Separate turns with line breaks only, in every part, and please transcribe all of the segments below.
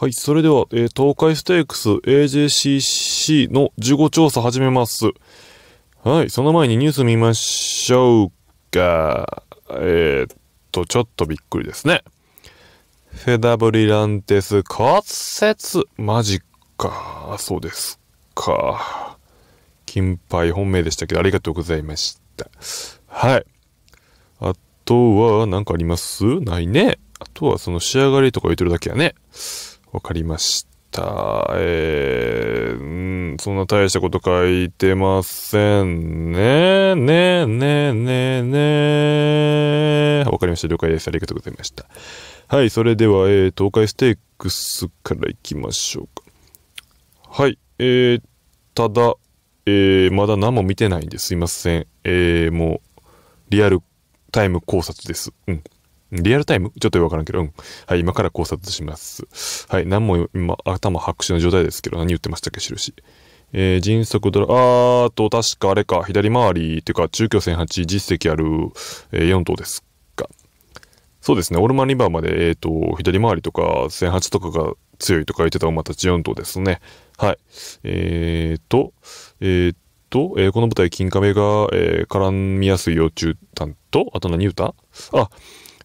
はい、それでは、えー、東海ステークス AJCC の事後調査始めます。はい、その前にニュース見ましょうか。えー、っと、ちょっとびっくりですね。フェダブリランテス骨折。マジか。そうですか。金牌本命でしたけど、ありがとうございました。はい。あとは、何かありますないね。あとは、その仕上がりとか言ってるだけやね。わかりました。えー、うん、そんな大したこと書いてませんね。ねえねえねえねえ。わかりました。了解です。ありがとうございました。はい、それでは、えー、東海ステークスからいきましょうか。はい、えー、ただ、えー、まだ何も見てないんですいません。えー、もう、リアルタイム考察です。うん。リアルタイムちょっとよくわからんけど、うん。はい、今から考察します。はい、何も今、頭白紙の状態ですけど、何言ってましたっけ、印。えー、迅速ドラ、あーと、確かあれか、左回りっていうか、中京0 8実績ある、えー、4頭ですか。そうですね、オルマンリバーまで、えっ、ー、と、左回りとか、0 8とかが強いとか言ってた馬たち4頭ですね。はい。えーと、えーと、えー、この舞台、金亀が、えー、絡みやすい幼虫担と、あと何歌あ、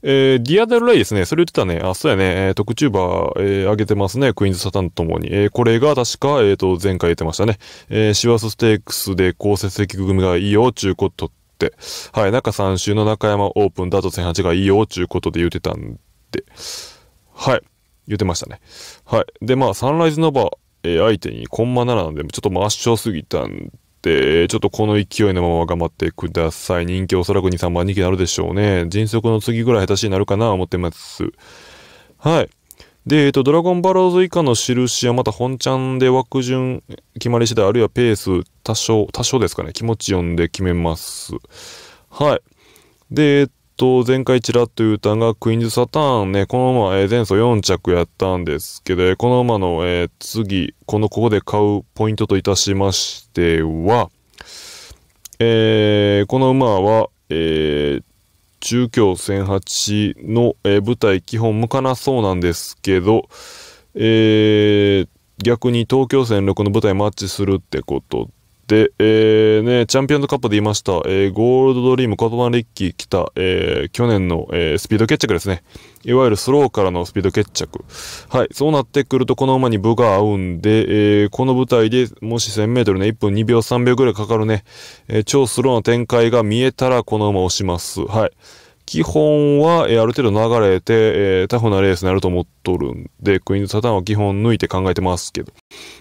えー、ディア・デル・ライですね。それ言ってたね。あ、そうやね。えー、特チューバー、えー、上げてますね。クイーンズ・サタンともに。えー、これが確か、えっ、と、前回言ってましたね。えー、シワス・ステークスで高成績組がいいよ、ちゅうことって。はい。中3週の中山オープン、だと1008がいいよ、ちゅうことで言ってたんで。はい。言ってましたね。はい。で、まあ、サンライズ・ノバ、え相手にコンマ7なんで、ちょっとっ白すぎたん、えちょっとこの勢いのまま頑張ってください。人気おそらく2、3番人気になるでしょうね。迅速の次ぐらい下手しになるかな思ってます。はい。で、えっ、と、ドラゴンバローズ以下の印はまた本ちゃんで枠順決まり次第、あるいはペース多少、多少ですかね、気持ち読んで決めます。はい。で、えっ、と、と、前回ちらっと言うたのが、クイーンズ・サターンね、この馬、えー、前走4着やったんですけど、この馬の、えー、次、このここで買うポイントといたしましては、えー、この馬は、えー、中京戦8の、えー、舞台基本向かなそうなんですけど、えー、逆に東京戦6の舞台マッチするってことで、えー、ね、チャンピオンズカップで言いました、えー、ゴールドドリーム、コトマンリッキー、来た、えー、去年の、えー、スピード決着ですね。いわゆるスローからのスピード決着。はい、そうなってくるとこの馬に部が合うんで、えー、この舞台でもし1000メートルね、1分2秒3秒ぐらいかかるね、えー、超スローの展開が見えたらこの馬を押します。はい。基本は、えー、ある程度流れて、えー、タフなレースになると思っとるんで、クイーンズサタンは基本抜いて考えてますけど。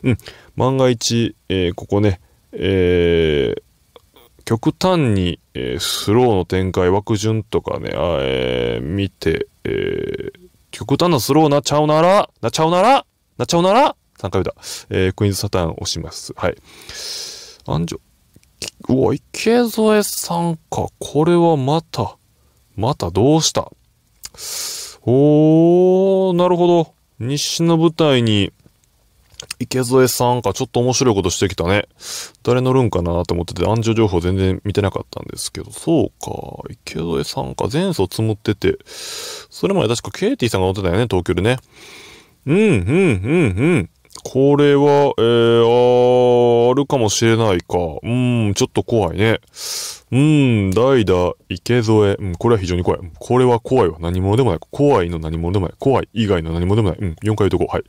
うん。万が一、えー、ここね、えー、極端に、えー、スローの展開、枠順とかね、あえー、見て、えー、極端なスローなっちゃうなら、なっちゃうなら、なっちゃうなら、3回目だ。えー、クイーンズサターン押します。はい。アンジョ、うわ、池添さんか。これはまた、またどうしたおー、なるほど。西の舞台に、池添さんか、ちょっと面白いことしてきたね。誰乗るんかなと思ってて、暗示情報全然見てなかったんですけど、そうか、池添さんか、前走積もってて、それまで確かケイティさんが乗ってたよね、東京でね。うん、うん、うん、うん。これは、えー、ああるかもしれないか。うん、ちょっと怖いね。うん、代打、池添。うん、これは非常に怖い。これは怖いわ。何者でもない。怖いの何者でもない。怖い以外の何者でもない。うん、4回言うとこう。はい。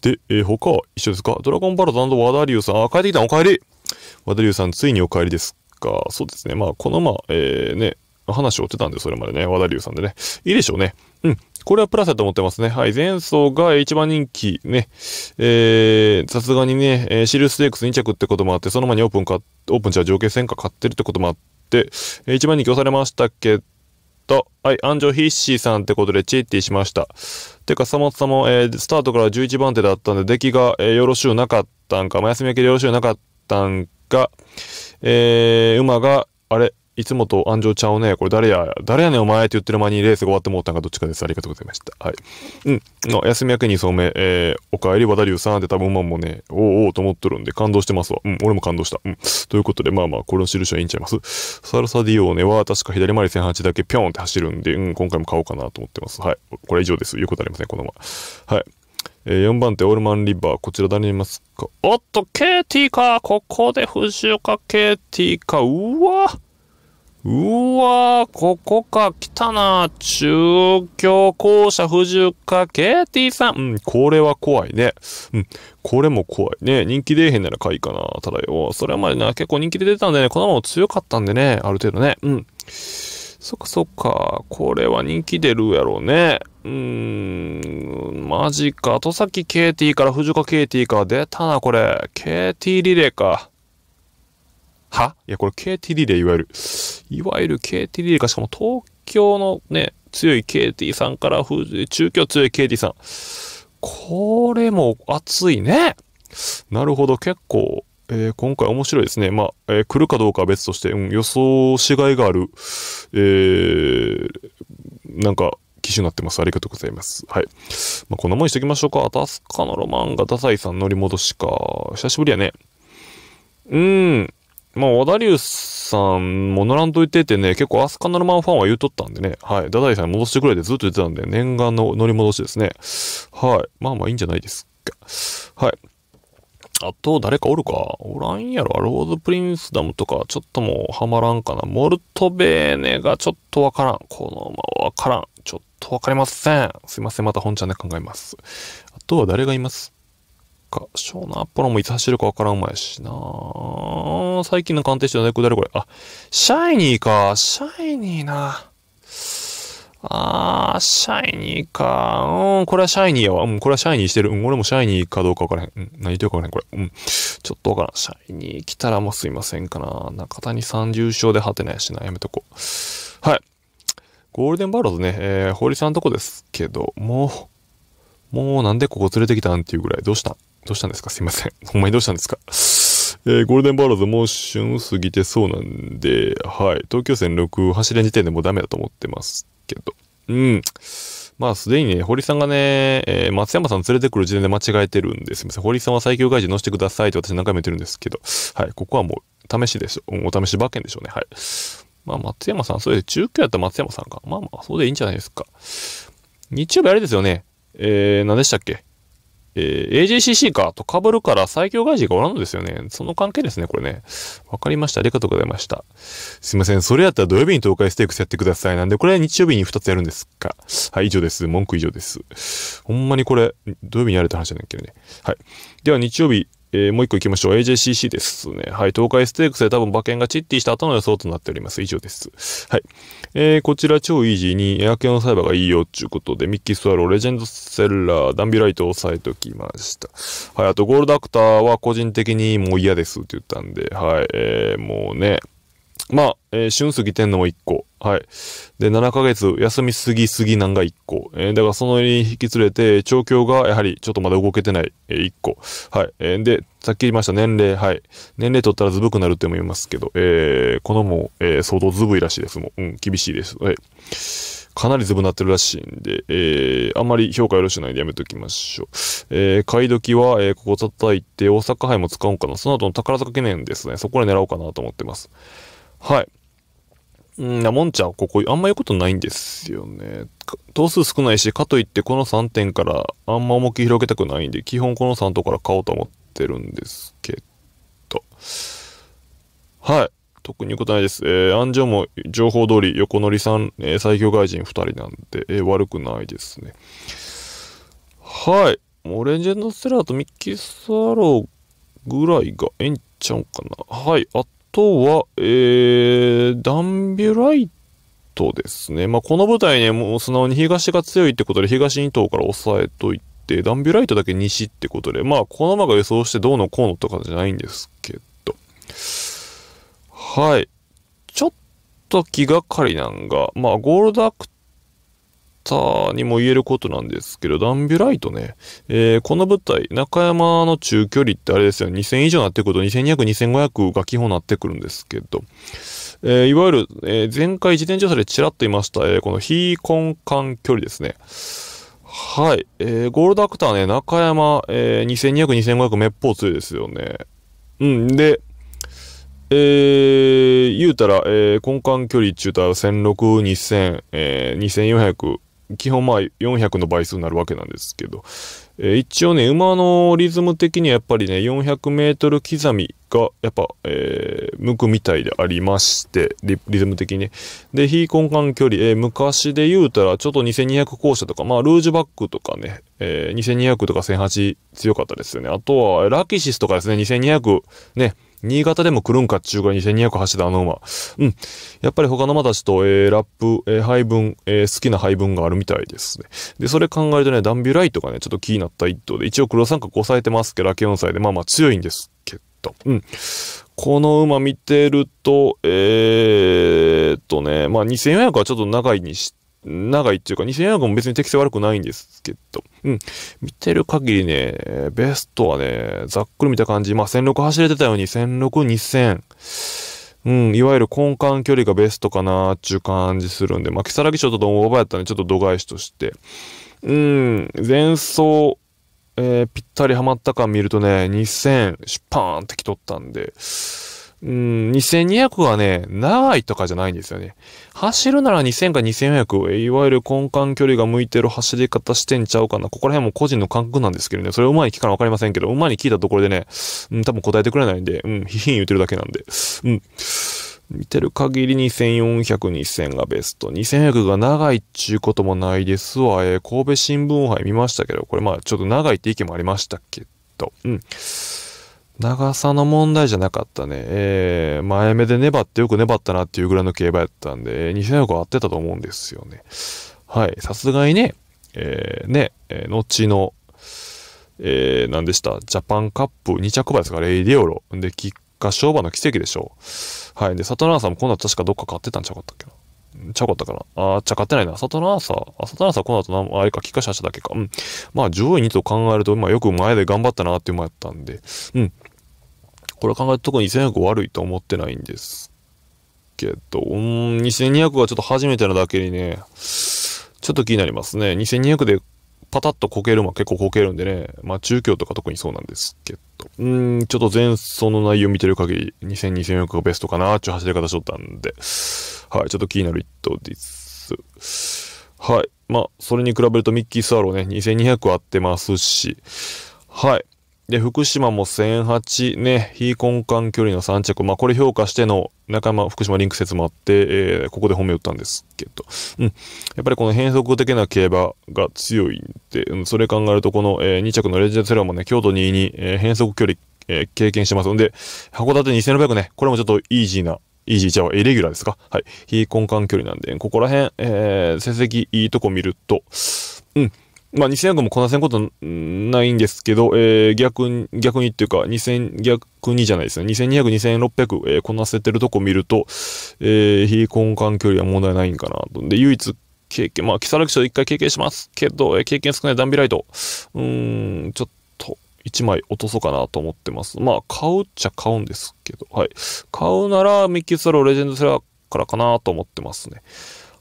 で、えー、他、一緒ですかドラゴンバラド和田龍さん。あ、帰ってきたお帰り和田龍さん、ついにお帰りですかそうですね。まあ、このまま、えー、ね、話をってたんで、それまでね。和田龍さんでね。いいでしょうね。うん。これはプラスだと思ってますね。はい。前走が一番人気ね。えさすがにね、えー、シルステークス2着ってこともあって、その前にオープンか、オープンじゃ上下戦果買ってるってこともあって、えー、一番人気押されましたけ。はい、安城ヒッシーさんってことでチッティしました。てか、さまさも、えー、スタートから11番手だったんで、出来が、えー、よろしゅうなかったんか、まあ、休み明けでよろしゅうなかったんか、えー、馬が、あれ、いつもと安城ちゃんをね、これ誰や、誰やねんお前って言ってる間にレースが終わってもうたんかどっちかです。ありがとうございました。はい。うん。の、休み明けにそうめ、えー、おかえり和田龍さんって多分んもね、おおおうと思っとるんで感動してますわ。うん、俺も感動した。うん。ということで、まあまあ、これの印はいいんちゃいます。サルサディオーネは確か左回り1008だけピョンって走るんで、うん、今回も買おうかなと思ってます。はい。これ以上です。言うことありません、このまま。はい。えー、4番手、オールマンリバー。こちら誰にいますかおっと、ケーティーかここで藤岡ケーティーかうわうわー、ここか、来たな。中京校舎不十か、KT さん。うん、これは怖いね。うん、これも怖いね。人気出えへんならかいかな。ただよ、それまでな、結構人気で出たんでね、このまま強かったんでね、ある程度ね。うん。そっかそっか。これは人気出るやろうね。うーん、マジか。と戸き KT から藤岡 KT から出たな、これ。KT リレーか。はいや、これ KTD でいわゆる、いわゆる KTD か、しかも東京のね、強い KT さんから、中京強い KT さん。これも熱いね。なるほど、結構、えー、今回面白いですね。まあ、えー、来るかどうかは別として、うん、予想しがいがある、えー、なんか、機種になってます。ありがとうございます。はい。まあ、こんなもんにしときましょうか。アタスカのロマンがダサイさん乗り戻しか。久しぶりやね。うーん。まあ、小田流さんも乗らんと言っててね、結構アスカナルマンファンは言うとったんでね、はい。太宰さん戻してくれてずっと言ってたんで、念願の乗り戻しですね。はい。まあまあいいんじゃないですか。はい。あと、誰かおるかおらんやろローズプリンスダムとか、ちょっともうハマらんかな。モルトベーネがちょっとわからん。このままわからん。ちょっとわかりません。すいません。また本ちゃんで考えます。あとは誰がいますか、湘南アポロもいつ走るかわからんまいしな最近の鑑定士のだ誰これ。あ、シャイニーか。シャイニーな。あー、シャイニーか。うん、これはシャイニーやわ。うん、これはシャイニーしてる。うん、俺もシャイニーかどうかわからへん。うん、何言ってるかわからへん、これ。うん、ちょっとわからん。シャイニー来たらもうすいませんかな。中谷30勝で果てないしな。やめとこう。はい。ゴールデンバローズね、えー、堀さんのとこですけども、もうなんでここ連れてきたんっていうぐらい、どうしたどうしたんですかすいません。ほんまにどうしたんですかえー、ゴールデンバローズもう旬過ぎてそうなんで、はい。東京線6走れん時点でもうダメだと思ってますけど。うん。まあ、すでにね、堀さんがね、えー、松山さん連れてくる時点で間違えてるんですすいません。堀さんは最強外人乗せてくださいって私何回も言ってるんですけど、はい。ここはもう、試しでしょ。お試し馬券でしょうね。はい。まあ、松山さん、それで中級やった松山さんか。まあまあ、そうでいいんじゃないですか。日曜日あれですよね。えー、何でしたっけえー、AJCC かと被るから最強外人がおらんのですよね。その関係ですね、これね。わかりました。ありがとうございました。すいません。それやったら土曜日に東海ステークスやってください。なんで、これは日曜日に2つやるんですか。はい、以上です。文句以上です。ほんまにこれ、土曜日にやれた話じゃないけどね。はい。では、日曜日、えー、もう一個行きましょう。AJCC ですね。はい。東海ステークスで多分馬券がチッティした後の予想となっております。以上です。はい。えー、こちら超イージーにエア系のサイバーがいいよっていうことで、ミッキー・スワロー、レジェンド・セルラー、ダンビライトを押さえておきました。はい。あと、ゴールドアクターは個人的にもう嫌ですって言ったんで、はい。えー、もうね。まあ、えー、春過ぎてんのも1個。はい。で、7ヶ月休みすぎすぎなんが1個。えー、だからそのに引き連れて、調教がやはりちょっとまだ動けてない、えー、1個。はい。えー、で、さっき言いました年齢。はい。年齢取ったらずぶくなるって思いますけど、えー、このも、えー、相当ずぶいらしいです。もう、うん、厳しいです。はい。かなりずぶなってるらしいんで、えー、あんまり評価よろしくないんでやめときましょう。えー、買い時は、えー、ここ叩いて、大阪杯も使おうかな。その後の宝塚記念ですね。そこで狙おうかなと思ってます。はい。んなもんちゃんここあんま言うことないんですよね。頭数少ないし、かといってこの3点からあんま重き広げたくないんで、基本この3とから買おうと思ってるんですけど。はい。特に言うことないです。えー、安城も情報通り横乗りさん、えー、最強外人2人なんで、えー、悪くないですね。はい。もうレジェンドステラーとミッキーサローぐらいがええんちゃうかな。はい。あとは、えー、ダンビュライトですね。まあ、この舞台ね、もう素直に東が強いってことで、東2頭から抑えといて、ダンビュライトだけ西ってことで、まあ、この馬が予想してどうのこうのとかじゃないんですけど。はい。ちょっと気がかりなんが、まあ、ゴールドアクタにも言えることなんですけど、ダンビュライトね、えー、この舞台、中山の中距離ってあれですよ、2000以上になってくると2200、2500が基本になってくるんですけど、えー、いわゆる、えー、前回自転調査でちらっと言いました、えこの非根幹距離ですね。はい。えゴールドアクターね、中山、え2200、2500めっぽう強いですよね。うん。で、えー、言うたら、えー、根幹距離ってゅうたら、1 6 2000、えー、2400、基本まあ400の倍数になるわけなんですけど、えー、一応ね、馬のリズム的にはやっぱりね、400 m 刻みがやっぱ、えー、向くみたいでありまして、リズム的にで、非根幹距離、えー、昔で言うたらちょっと2200校舎とか、まあルージュバックとかね、えー、2200とか1008強かったですよね。あとは、ラキシスとかですね、2200ね、新潟でも来るんかっちゅうか2200走ったあの馬。うん。やっぱり他の馬たちと、えー、ラップ、えー、配分、えー、好きな配分があるみたいですね。で、それ考えるとね、ダンビュライトがね、ちょっと気になった一頭で、一応黒三角抑えてますけど、ラケ4歳で、まあまあ強いんですけど、うん。この馬見てると、えー、っとね、まあ2400はちょっと長いにして、長いっていうか、2000円なんかも別に適性悪くないんですけど、うん。見てる限りね、ベストはね、ざっくり見た感じ、まあ、1006走れてたように、1006、2000。うん、いわゆる根幹距離がベストかなーっていう感じするんで、まあ、木更木賞とドンオーバーやったんで、ちょっと度外視として。うん、前走、えー、ぴったりはまった感見るとね、2000、シュパーンってきとったんで、うん、2200はね、長いとかじゃないんですよね。走るなら2000か2400、いわゆる根幹距離が向いてる走り方してんちゃうかな。ここら辺も個人の感覚なんですけどね、それ馬に聞かなわかりませんけど、馬に聞いたところでね、うん、多分答えてくれないんで、うん、ひひん言ってるだけなんで、うん。見てる限り2400、2000がベスト。2400が長いっちゅうこともないですわ。えー、神戸新聞杯見ましたけど、これまあちょっと長いって意見もありましたけど、うん。長さの問題じゃなかったね。えー、前目で粘ってよく粘ったなっていうぐらいの競馬やったんで、え2400合ってたと思うんですよね。はい。さすがにね、えー、ね、えー、後の、えー、何でしたジャパンカップ2着馬ですかレイディオロ。で、菊花商馬の奇跡でしょう。はい。で、里奈さんもこの後確かどっか買ってたんちゃうかったっけな。ちゃうかったかな。あー、ちゃかってないな。里サ朝。あ、里の朝この後何、あれか、菊花社だけか。うん。まあ、上位2と考えると、まあ、よく前で頑張ったなっていう馬やったんで。うん。これ考えると特に2200悪いと思ってないんですけど、うん、2200はちょっと初めてなだけにね、ちょっと気になりますね。2200でパタッとこけるも結構こけるんでね、まあ中京とか特にそうなんですけど、うん、ちょっと前走の内容見てる限り、2 2 0 0がベストかなっていう走り方しとったんで、はい、ちょっと気になる一頭です。はい、まあ、それに比べるとミッキー・スワローね、2200あってますし、はい、で、福島も1008ね、非根幹距離の3着。まあ、これ評価しての仲間、福島リンク説もあって、えー、ここで褒め打ったんですけど。うん。やっぱりこの変則的な競馬が強いんで、うん、それ考えると、この、えー、2着のレジェンドセラもね、京都2位に、えー、変則距離、えー、経験してますんで、函館2600ね、これもちょっとイージーなイージーちゃんはイレギュラーですかはい。非根幹距離なんで、ここら辺、えー、成績いいとこ見ると、うん。まあ、2000円もこなせんことないんですけど、えー、逆、に、逆にっていうか、2000、逆にじゃないですね。2200、2600、えー、こなせてるとこ見ると、えー、非根幹距離は問題ないんかなと。で、唯一、経験、まあ、木更木賞一回経験しますけど、えー、経験少ないダンビライト。うん、ちょっと、1枚落とそうかなと思ってます。まあ、買うっちゃ買うんですけど、はい。買うなら、ミッキーソロレジェンドセラーからかなと思ってますね。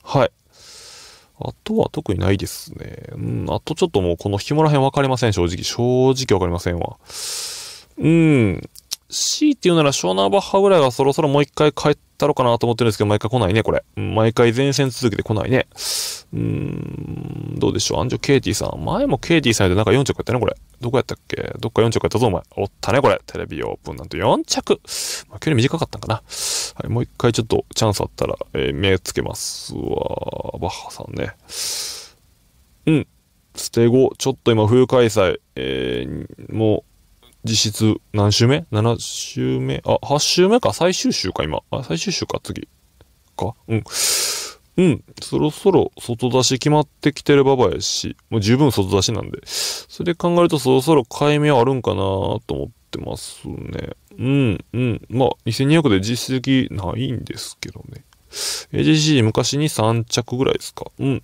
はい。あとは特にないですね。うん、あとちょっともうこの紐ら辺分かりません、正直。正直分かりませんわ。うん。C って言うなら、ショーナーバッハぐらいはそろそろもう一回帰っったろかなと思ってるんですけど、毎回来ないね、これ。毎回前線続けて来ないね。うーん、どうでしょう。アンジョ・ケイティさん。前もケイティさんでなんか4着やったね、これ。どこやったっけどっか4着やったぞ、お前。おったね、これ。テレビオープンなんて4着。まあ、距離短かったんかな。はい、もう一回ちょっとチャンスあったら、えー、目つけますわ。バッハさんね。うん。捨て子、ちょっと今冬開催、えー、も実質何週目 ?7 週目あ、8週目か最終週か今。あ、最終週か次。かうん。うん。そろそろ外出し決まってきてるばばやし、もう十分外出しなんで。それで考えるとそろそろ買い目あるんかなと思ってますね。うん、うん。まあ、2200で実績ないんですけどね。AGC 昔に3着ぐらいですか。うん。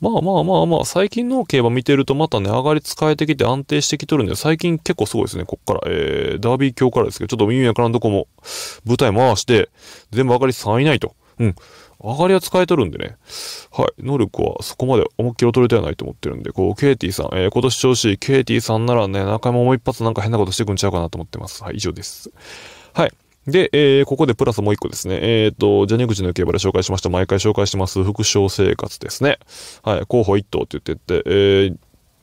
まあまあまあまあ、最近の競馬見てるとまた値、ね、上がり使えてきて安定してきとるんで、最近結構すごいですね、こっから。えー、ダービー強からですけど、ちょっと耳やからんとこも、舞台回して、全部上がり3位ないと。うん。上がりは使えとるんでね。はい。能力はそこまで思いっきり取れてはないと思ってるんで、こう、ケイティさん、えー、今年調子ケイティさんならね、中山もう一発なんか変なことしてくんちゃうかなと思ってます。はい、以上です。はい。で、えー、ここでプラスもう一個ですね。えっ、ー、と、ジャニー口の競馬で紹介しました。毎回紹介してます。副賞生活ですね。はい、候補1頭って言ってて、えー、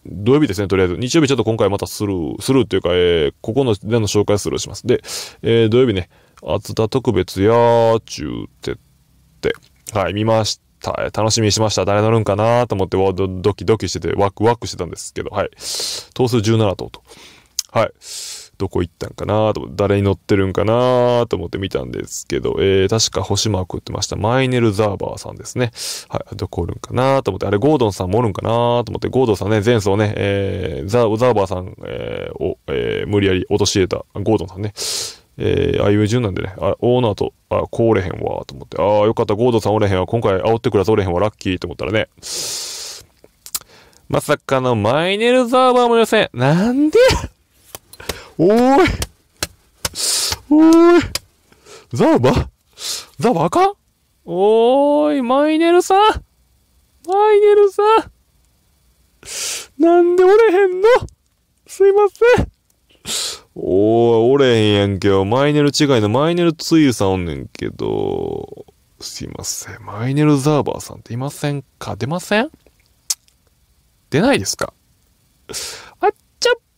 土曜日ですね、とりあえず。日曜日ちょっと今回またスルー、スルーっていうか、えー、ここのでの紹介スルーします。で、えー、土曜日ね、厚田特別やーちゅうてって、はい、見ました。楽しみにしました。誰乗るんかなと思って、ドキドキしてて、ワクワクしてたんですけど、はい。頭数17頭と。はい。どこ行ったんかなと、誰に乗ってるんかなと思って見たんですけど、えー、確か星マーク打ってました。マイネル・ザーバーさんですね。はい、どこおるんかなと思って、あれ、ゴードンさんもおるんかなと思って、ゴードンさんね、前走ね、えー、ザザーバーさん、えー、を、えー、無理やり陥れた、ゴードンさんね。えー、ああいう順なんでね、あオーナーと、あ、こおれへんわ、と思って、ああ、よかった、ゴードンさんおれへんわ、今回煽ってくらそおれへんわ、ラッキーと思ったらね、まさかのマイネル・ザーバーも予選。なんでおーいおーいザーバザーバかおーい、マイネルさんマイネルさんなんで折れへんのすいませんおー、折れへんやんけよ。マイネル違いのマイネルツイーさんおんねんけど、すいません。マイネルザーバーさんっていませんか出ません出ないですかあっ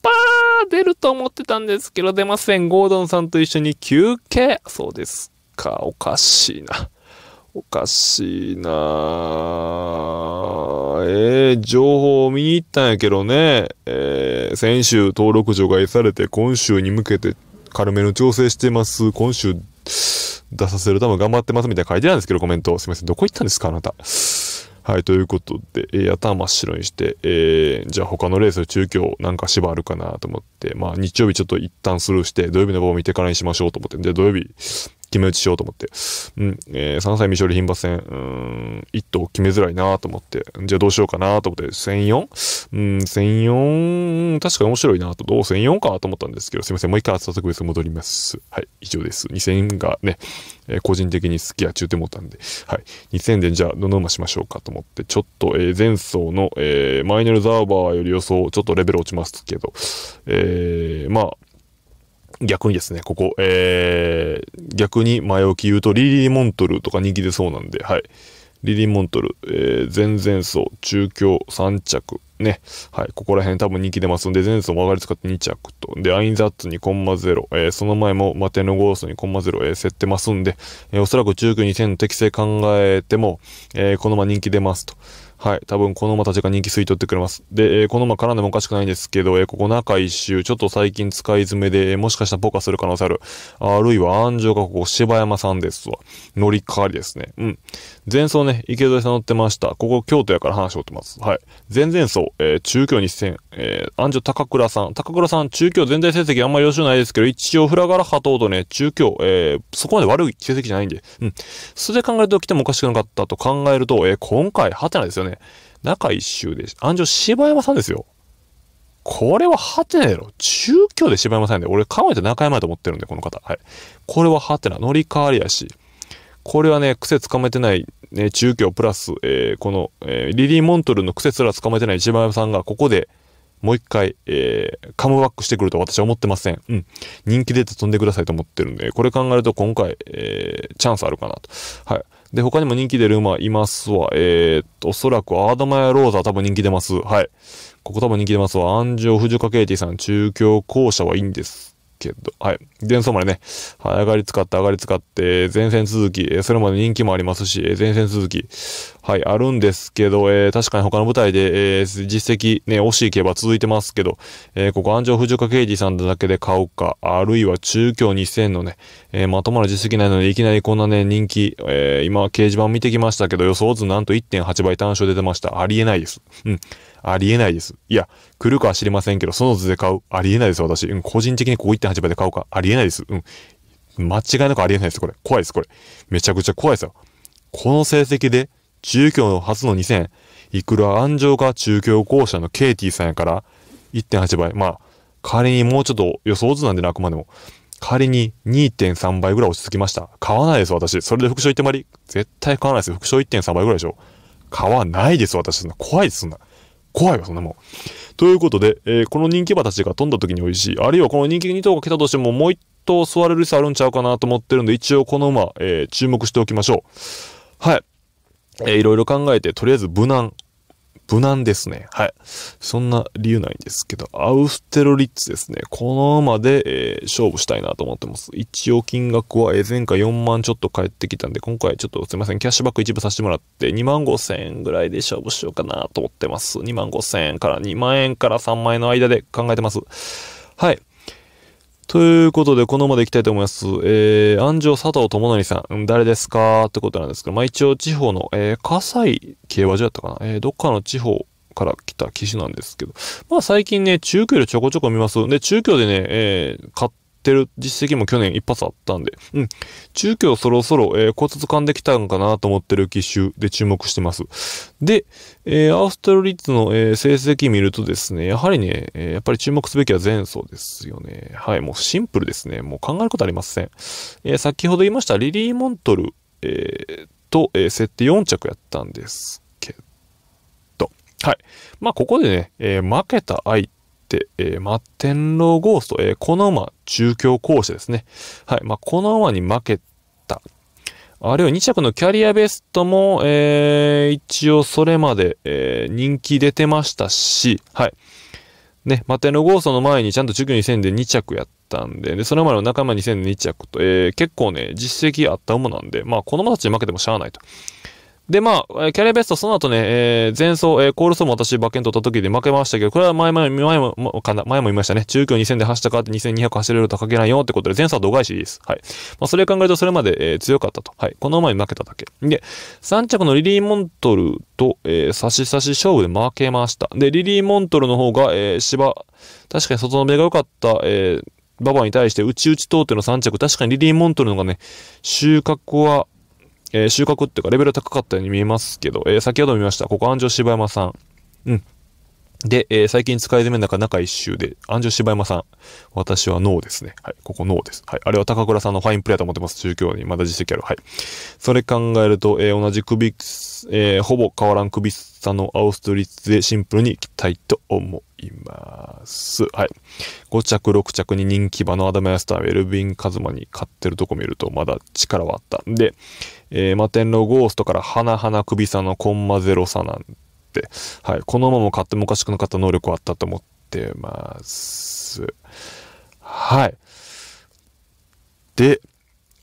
ー出ると思ってたんですけど、出ません。ゴードンさんと一緒に休憩。そうですか。おかしいな。おかしいなええー、情報を見に行ったんやけどね。えー、先週登録除外されて、今週に向けて軽めの調整してます。今週出させるため頑張ってますみたいな書いてるんですけど、コメント。すいません。どこ行ったんですかあなた。はい、ということで、えー、頭真っ白にして、えー、じゃあ他のレース中京なんか芝あるかなと思って、まあ日曜日ちょっと一旦スルーして、土曜日の場を見てからにしましょうと思って、で、土曜日決め打ちしようと思って。うん、えー、3歳未勝利牝馬戦、うん、1頭決めづらいなと思って、じゃあどうしようかなと思って、1004? うん、1004、確かに面白いなと、どう1004かと思ったんですけど、すいません、もう一回早速別に戻ります。はい、以上です。2000がね、えー、個人的に好きや中って思ったんで、はい、2000でじゃあどの馬しましょうかと思って、ちょっと、えー、前走の、えー、マイネル・ザーバーより予想、ちょっとレベル落ちますけど、えー、まあ、逆にですね、ここ、えー、逆に前置き言うと、リリー・モントルとか人気でそうなんで、はい。リリー・モントル、えー、前前走、中京3着、ね。はい。ここら辺多分人気出ますんで、前走曲がり使って2着と。で、アインザッツにコンマゼロ、えー、その前もマテノゴーストにコンマゼロ、えー、競ってますんで、えー、おそらく中京2000の適正考えても、えー、このまま人気出ますと。はい、多分この馬たちが人気吸い取ってくれます。で、えー、この馬絡んでもおかしくないんですけど、えー、ここ中一周、ちょっと最近使い詰めで、えー、もしかしたらポカする可能性ある。あるいは安城がここ、芝山さんですわ。乗り換わりですね。うん。前走ね、池添さん乗ってました。ここ京都やから話を追ってます。はい。前々走、えー、中京日戦、えー、安城高倉さん。高倉さん、中京全体成績あんまり良しないですけど、一応フラガラハ等とね、中京、えー、そこまで悪い成績じゃないんで、うん。それで考えると来てもおかしくなかったと考えると、えー、今回、ハテナですよね。ね、中一周で、安城柴山さんですよ。これはハテナやろ。中京で柴山さんやで。俺、考えて中山やと思ってるんで、この方。はい。これはハテナ。乗り換わりやし。これはね、癖つかめてない、ね、中京プラス、えー、この、えー、リリー・モントルの癖すらつかめてない柴山さんが、ここで、もう一回、えー、カムバックしてくると私は思ってません。うん。人気出て飛んでくださいと思ってるんで、これ考えると今回、えー、チャンスあるかなと。はい。で、他にも人気出る馬いますわ。えー、っと、おそらくアードマヤローザ多分人気出ます。はい。ここ多分人気出ますわ。安城藤岡ケイティさん、中京校舎はいいんですけど、はい。前走までね、はい、上がり使って上がり使って、前線続き、それまで人気もありますし、前線続き、はい、あるんですけど、えー、確かに他の舞台で、えー、実績ね、惜しい競馬続いてますけど、えー、ここ安城藤岡刑事さんだけで買うか、あるいは中京2000のね、えー、まともな実績ないので、いきなりこんなね、人気、えー、今掲示板見てきましたけど、予想図なんと1.8倍単勝出てました。ありえないです。うん。ありえないです。いや、来るかは知りませんけど、その図で買う。ありえないです、私。うん、個人的にこう1.8倍で買うか。ありえないです。うん。間違いなくありえないです、これ。怖いです、これ。めちゃくちゃ怖いですよ。この成績で、中京の初の2000、いくら安城が中京校舎のケイティさんやから、1.8倍。まあ、仮にもうちょっと予想図なんでな、あくまでも。仮に2.3倍ぐらい落ち着きました。買わないです、私。それで副賞ってまり。絶対買わないです。副賞1.3倍ぐらいでしょ。買わないです、私。怖いです、そんな。怖いわ、そんなもん。ということで、えー、この人気馬たちが飛んだ時に美味しい。あるいはこの人気2頭が来たとしても、もう1頭座れる率あるんちゃうかなと思ってるんで、一応この馬、えー、注目しておきましょう。はい。えー、いろいろ考えて、とりあえず無難。無難ですね。はい。そんな理由ないんですけど、アウステロリッツですね。このままで、えー、勝負したいなと思ってます。一応金額は、えー、前回4万ちょっと返ってきたんで、今回ちょっとすいません、キャッシュバック一部させてもらって、2万5千円ぐらいで勝負しようかなと思ってます。2万5千円から2万円から3万円の間で考えてます。はい。ということで、このまでいきたいと思います。えー、安城佐藤智則さん、誰ですかってことなんですけど、まあ一応地方の、えー、葛西競馬場だったかなえー、どっかの地方から来た騎手なんですけど、まあ最近ね、中距離ちょこちょこ見ます。で、中距離でね、えー、っってる実績も去年一発あったんで、うん。中京そろそろ、えー、コツ掴んできたんかなと思ってる機種で注目してます。で、えー、アウストロリッツの、えー、成績見るとですね、やはりね、えー、やっぱり注目すべきは前走ですよね。はい、もうシンプルですね。もう考えることありません。えー、先ほど言いましたリリー・モントル、えー、と、えー、設定4着やったんですけど、はい。まあ、ここでね、えー、負けた相て、えー、まあ、天狼ゴースト、えー、この馬、中京講師ですね。はい。まあ、この馬に負けた。あるいは2着のキャリアベストも、えー、一応それまで、えー、人気出てましたし、はい。ね、マテのゴーストの前にちゃんと中京2000で2着やったんで、で、そまでの仲間2000で2着と、えー、結構ね、実績あった馬なんで、まあ、この馬たちに負けてもしゃあないと。で、まあ、キャリアベスト、その後ね、えー、前走、えー、コールソーも私、馬券取った時で負けましたけど、これは前も、前も、前も言いましたね。中京2000で走ったかって2200走れるとかけないよってことで、前走は度外視です。はい。まあ、それ考えるとそれまで、えー、強かったと。はい。この前に負けただけ。で、3着のリリー・モントルと、えー、差し差し勝負で負けました。で、リリー・モントルの方が、えー、芝、確かに外の目が良かった、えー、馬場に対して、内々通っての3着、確かにリリー・モントルの方がね、収穫は、えー、収穫っていうかレベル高かったように見えますけど、えー、先ほど見ました、ここ安城柴山さん。うん。で、えー、最近使い攻めの中中一周で、安城柴山さん。私はノーですね。はい。ここノーです。はい。あれは高倉さんのファインプレーヤーと思ってます。中京に。まだ実績ある。はい。それ考えると、えー、同じ首、えー、ほぼ変わらん首さのアウストリッツでシンプルにいきたいと思います。はい。5着、6着に人気馬のアダム・ヤスター、ウェルビン・カズマに勝ってるとこ見ると、まだ力はあった。んで、えー、摩天楼ゴーストから花花首さのコンマゼロさなんて、はい、このまま買ってもおかしくなかった能力はあったと思ってます。はい。で、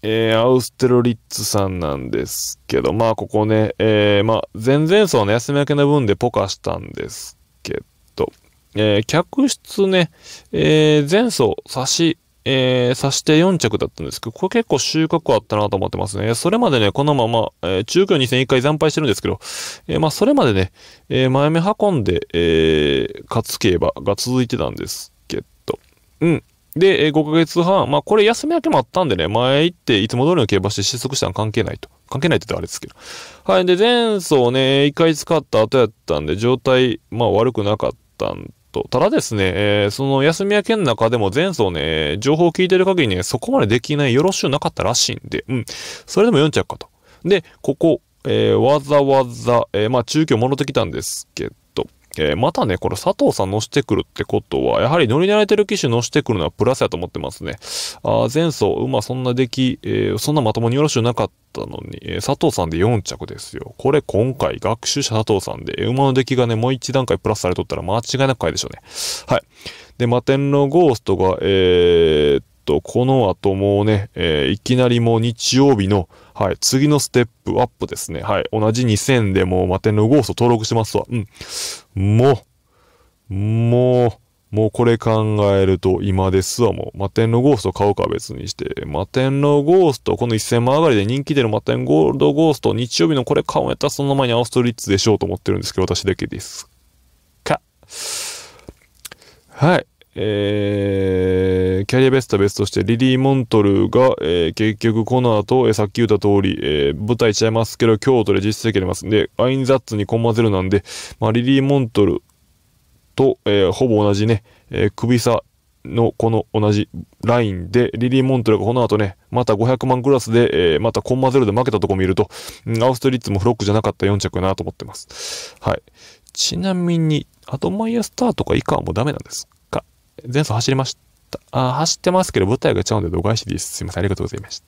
えー、アウステロリッツさんなんですけど、まあ、ここね、えー、まあ、前々走の休み明けの分でポカしたんですけど、えー、客室ね、えー、前走差しえー、刺して4着だったんですけど、これ結構収穫あったなと思ってますね。それまでね、このまま、えー、中京2 0 1回惨敗してるんですけど、えー、まあ、それまでね、えー、前目運んで、え勝つ競馬が続いてたんですけど、うん。で、え5ヶ月半、まあ、これ休み明けもあったんでね、前行っていつも通りの競馬して失速したの関係ないと。関係ないって言ったらあれですけど。はい。で、前走ね、1回使った後やったんで、状態、まあ、悪くなかったんで、と。ただですね、えー、その休み明けの中でも前奏ね、情報を聞いてる限りね、そこまでできないよろしゅうなかったらしいんで、うん。それでも4着かと。で、ここ、えー、わざわざ、えー、まあ中継を戻ってきたんですけえー、またね、これ佐藤さん乗してくるってことは、やはり乗り慣れてる機種乗してくるのはプラスやと思ってますね。あ前走、馬、そんな出来、えー、そんなまともによろしくなかったのに、えー、佐藤さんで4着ですよ。これ今回学習者佐藤さんで、馬の出来がね、もう1段階プラスされとったら間違いなく買いでしょうね。はい。で、摩天楼ゴーストが、えー、と、この後もうね、えー、いきなりもう日曜日の、はい、次のステップアップですね。はい、同じ2000でもうマテンのゴースト登録しますわ。うん。もう、もう、もうこれ考えると今ですわ、もう。マテンのゴースト買うか別にして。マテンのゴースト、この1000万上がりで人気出るマテンゴールドゴースト、日曜日のこれ買うんやったらその前にアウストリッツでしょうと思ってるんですけど、私だけです。か。はい。えー、キャリアベストはスとしてリリー・モントルが、えー、結局この後、えー、さっき言った通り、えー、舞台ちゃいますけど、京都で実績ありますんで、アインザッツにコンマゼロなんで、まあ、リリー・モントルと、えー、ほぼ同じね、えー、首差のこの同じラインで、リリー・モントルがこの後ね、また500万クラスで、えー、またコンマゼロで負けたとこ見ると、うん、アウストリッツもフロックじゃなかった4着かなと思ってます。はい。ちなみに、アドマイヤスターとか以下はもうダメなんですか前走走りました。。あ、走ってますけど、舞台がちゃうんで度外視です。すいません。ありがとうございまし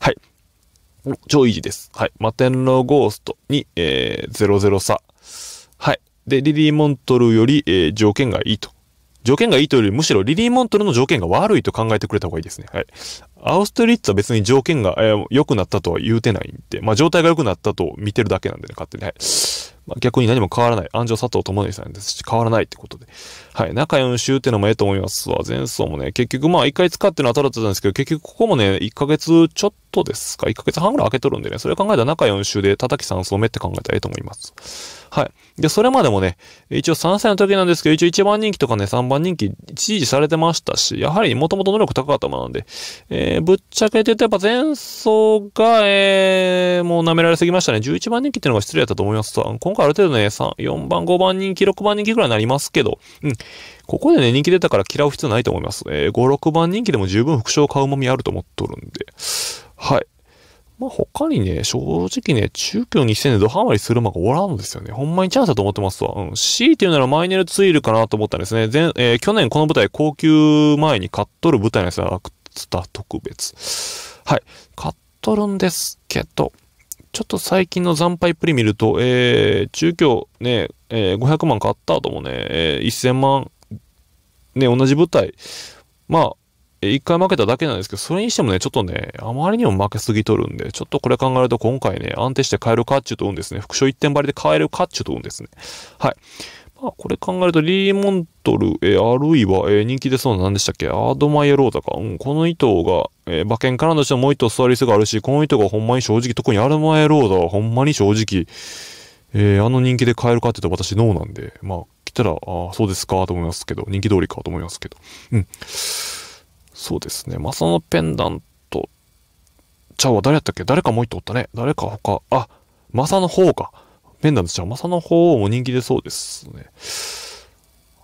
た。はい。超イージーです。はい。摩天楼ゴーストに、えー、00差。はい。で、リリー・モントルより、えー、条件がいいと。条件がいいというより、むしろリリー・モントルの条件が悪いと考えてくれた方がいいですね。はい。アウストリッツは別に条件が、えー、良くなったとは言うてないんで、まあ状態が良くなったと見てるだけなんでね、勝手に。はい。まあ、逆に何も変わらない。安城佐藤智則さんですし、変わらないってことで。はい。中4週っていうのもええと思いますわ。前走もね、結局まあ1回使ってのは当たってたんですけど、結局ここもね、1ヶ月ちょっとですか、1ヶ月半ぐらい空けとるんでね、それを考えたら中4週で叩き3走目って考えたらええと思います。はい。で、それまでもね、一応3歳の時なんですけど、一応1番人気とかね、3番人気一時されてましたし、やはりもともと能力高かったものなんで、えー、ぶっちゃけて言うとやっぱ前走が、えー、もう舐められすぎましたね。11番人気っていうのが失礼だったと思います。今回ある程度ね、3、4番、5番人気、6番人気ぐらいになりますけど、うん。ここでね、人気出たから嫌う必要ないと思います。えー、5、6番人気でも十分副賞買うもみあると思っとるんで。はい。まあ、他にね、正直ね、中京にしてね、ドハマりする馬がおらんですよね。ほんまにチャンスだと思ってますわ。うん。C っていうならマイネルツイールかなと思ったんですね。前、えー、去年この舞台、高級前に買っとる舞台のやつは、ツタ特別。はい。買っとるんですけど、ちょっと最近の惨敗っぷり見ると、えー、中京ね、えー、500万買った後もね、えー、1000万、ね、同じ舞台、まあ、一回負けただけなんですけど、それにしてもね、ちょっとね、あまりにも負けすぎとるんで、ちょっとこれ考えると今回ね、安定して買えるかっちゅうと運ですね。副賞1点張りで買えるかっちゅうと運ですね。はい。あ、これ考えると、リーモントル、えー、あるいは、えー、人気出そうな何でしたっけアードマイヤローダか。うん、この糸が、えー、馬券からの人ももう一頭座りすがあるし、この糸がほんまに正直、特にアルマイローダはほんまに正直、えー、あの人気で買えるかって言うと私ノーなんで、まあ、来たら、あそうですかと思いますけど、人気通りかと思いますけど。うん。そうですね。まあ、そのペンダント、ちゃうわ、誰やったっけ誰かもう一頭おったね。誰か他、あ、マサの方か。ペンダント邪魔さの方も人気出そうですね。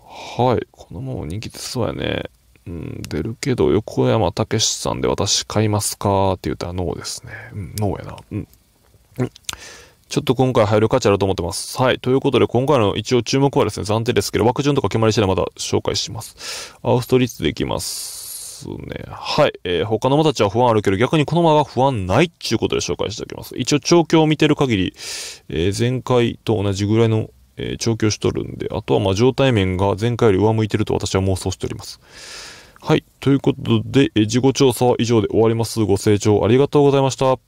はい。このまま人気出そうやね。うん、出るけど、横山武史さんで私買いますかって言ったらノーですね。うん、ノーやな。うん。うん。ちょっと今回入る価値あると思ってます。はい。ということで、今回の一応注目はですね、暫定ですけど、枠順とか決まり次第また紹介します。アウストリッツでいきます。ますね。はい。えー、他の者たちは不安あるけど、逆にこのまは不安ないっていうことで紹介しておきます。一応、調教を見てる限り、えー、前回と同じぐらいの、えー、調教しとるんで、あとはま状態面が前回より上向いてると私は妄想しております。はい。ということで、えー、自調査は以上で終わります。ご清聴ありがとうございました。